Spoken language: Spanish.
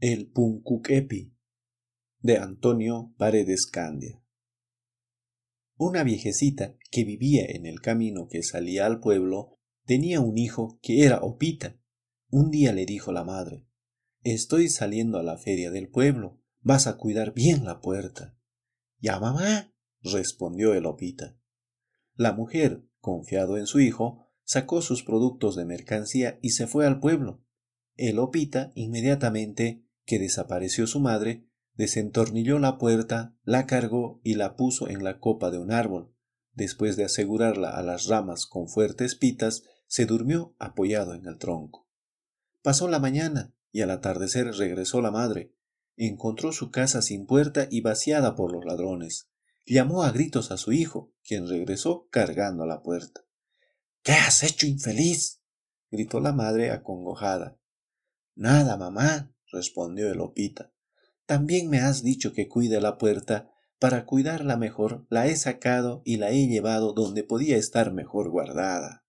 El Puncuquepi de Antonio Paredes Candia. Una viejecita que vivía en el camino que salía al pueblo tenía un hijo que era Opita. Un día le dijo la madre, Estoy saliendo a la feria del pueblo, vas a cuidar bien la puerta. Ya mamá, respondió el Opita. La mujer, confiado en su hijo, sacó sus productos de mercancía y se fue al pueblo el Opita, inmediatamente que desapareció su madre, desentornilló la puerta, la cargó y la puso en la copa de un árbol. Después de asegurarla a las ramas con fuertes pitas, se durmió apoyado en el tronco. Pasó la mañana y al atardecer regresó la madre. Encontró su casa sin puerta y vaciada por los ladrones. Llamó a gritos a su hijo, quien regresó cargando la puerta. ¿Qué has hecho, infeliz? gritó la madre acongojada. Nada, mamá, respondió el opita. También me has dicho que cuide la puerta. Para cuidarla mejor, la he sacado y la he llevado donde podía estar mejor guardada.